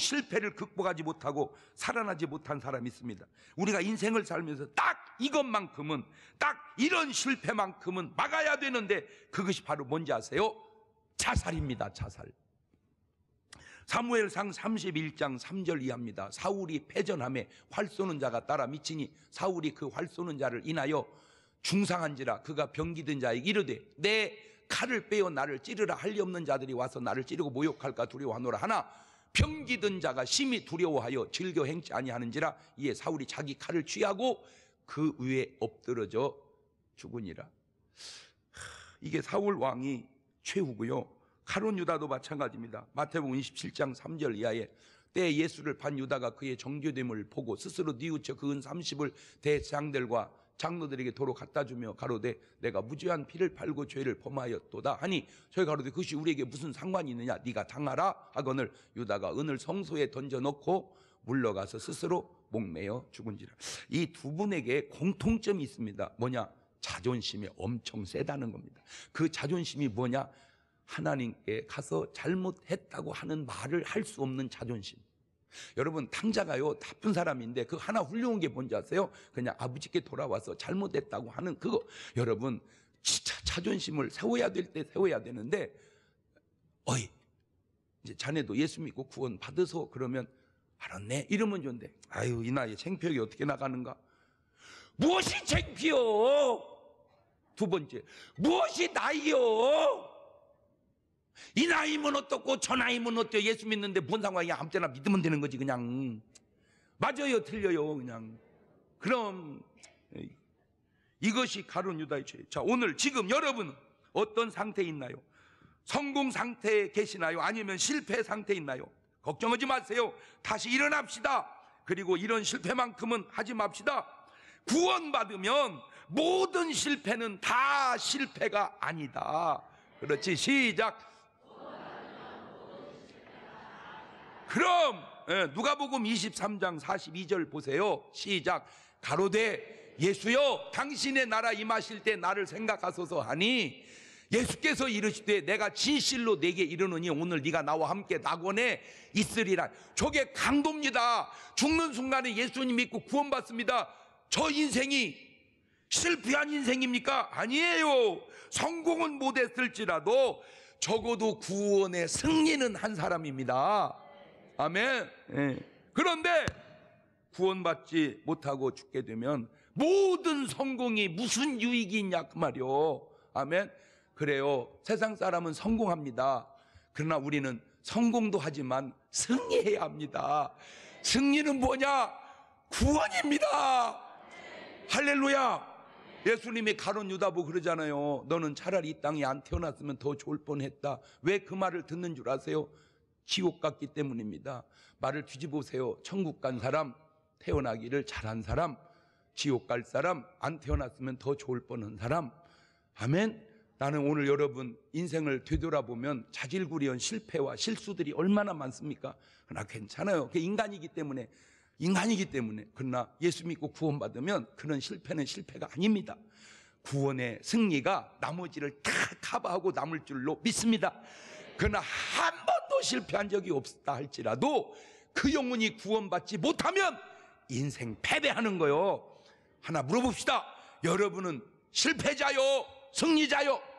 실패를 극복하지 못하고 살아나지 못한 사람이 있습니다. 우리가 인생을 살면서 딱 이것만큼은 딱 이런 실패만큼은 막아야 되는데 그것이 바로 뭔지 아세요? 자살입니다. 자살. 사무엘상 31장 3절 이하입니다. 사울이 패전함에 활 쏘는 자가 따라 미치니 사울이 그 활 쏘는 자를 인하여 중상한지라 그가 병기든 자에게 이르되 내 칼을 빼어 나를 찌르라 할리 없는 자들이 와서 나를 찌르고 모욕할까 두려워하노라 하나 병기든 자가 심히 두려워하여 즐겨 행치 아니하는지라 이에 사울이 자기 칼을 취하고 그 위에 엎드러져 죽으니라. 이게 사울 왕이 최후고요. 카론 유다도 마찬가지입니다. 마태복음 27장 3절 이하에 때 예수를 반 유다가 그의 정죄됨을 보고 스스로 뉘우쳐 그은 30을 대상들과 장로들에게 도로 갖다 주며 가로되 내가 무죄한 피를 팔고 죄를 범하였도다 하니 저희 가로되 그것이 우리에게 무슨 상관이 있느냐 네가 당하라 하거늘 유다가 은을 성소에 던져 놓고 물러가서 스스로 목매어 죽은지라 이 두 분에게 공통점이 있습니다 뭐냐 자존심이 엄청 세다는 겁니다 그 자존심이 뭐냐 하나님께 가서 잘못했다고 하는 말을 할 수 없는 자존심 여러분 탕자가요 나쁜 사람인데 그 하나 훌륭한 게 뭔지 아세요? 그냥 아버지께 돌아와서 잘못했다고 하는 그거 여러분 진짜 자존심을 세워야 될 때 세워야 되는데 어이 이제 자네도 예수 믿고 구원 받으소 그러면 알았네 이러면 좋은데 아유 이 나이에 창피하게 어떻게 나가는가 무엇이 창피요 두 번째 무엇이 나이요 이 나이면 어떻고 저 나이면 어때요? 예수 믿는데 뭔 상황이야? 아무 때나 믿으면 되는 거지 그냥. 맞아요, 틀려요, 그냥. 그럼 이것이 가론 유다의 죄. 자, 오늘 지금 여러분 어떤 상태에 있나요? 성공 상태에 계시나요? 아니면 실패 상태에 있나요? 걱정하지 마세요. 다시 일어납시다. 그리고 이런 실패만큼은 하지 맙시다. 구원받으면 모든 실패는 다 실패가 아니다. 그렇지. 시작. 그럼 예, 누가복음 23장 42절 보세요. 시작. 가로되 예수여 당신의 나라 임하실 때 나를 생각하소서 하니 예수께서 이르시되 내가 진실로 내게 이르노니 오늘 네가 나와 함께 낙원에 있으리라. 저게 강도입니다. 죽는 순간에 예수님 믿고 구원받습니다. 저 인생이 실패한 인생입니까? 아니에요. 성공은 못했을지라도 적어도 구원의 승리는 한 사람입니다. 아멘. 네. 그런데 구원받지 못하고 죽게 되면 모든 성공이 무슨 유익이 냐그 말이요. 아멘. 그래요. 세상 사람은 성공합니다. 그러나 우리는 성공도 하지만 승리해야 합니다. 승리는 뭐냐? 구원입니다. 할렐루야. 예수님이 가론 유다보 그러잖아요. 너는 차라리 이 땅에 안 태어났으면 더 좋을 뻔했다. 왜 그 말을 듣는 줄 아세요? 지옥 같기 때문입니다. 말을 뒤집으세요. 천국 간 사람, 태어나기를 잘한 사람, 지옥 갈 사람, 안 태어났으면 더 좋을 뻔한 사람. 아멘. 나는 오늘 여러분 인생을 되돌아보면 자질구리한 실패와 실수들이 얼마나 많습니까? 그러나 괜찮아요. 그 인간이기 때문에 인간이기 때문에 그러나 예수 믿고 구원받으면 그런 실패는 실패가 아닙니다. 구원의 승리가 나머지를 다 커버하고 남을 줄로 믿습니다. 그러나 한번 실패한 적이 없다 할지라도 그 영혼이 구원받지 못하면 인생 패배하는 거요. 하나 물어봅시다. 여러분은 실패자요? 승리자요?